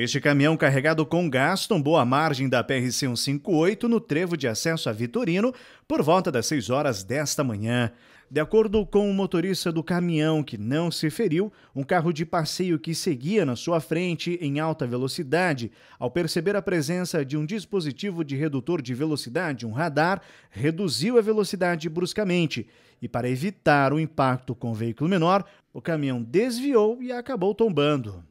Este caminhão carregado com gás tombou a margem da PR-158 no trevo de acesso a Vitorino por volta das 6 horas desta manhã. De acordo com o motorista do caminhão que não se feriu, um carro de passeio que seguia na sua frente em alta velocidade, ao perceber a presença de um dispositivo de redutor de velocidade, um radar, reduziu a velocidade bruscamente. E para evitar o impacto com o veículo menor, o caminhão desviou e acabou tombando.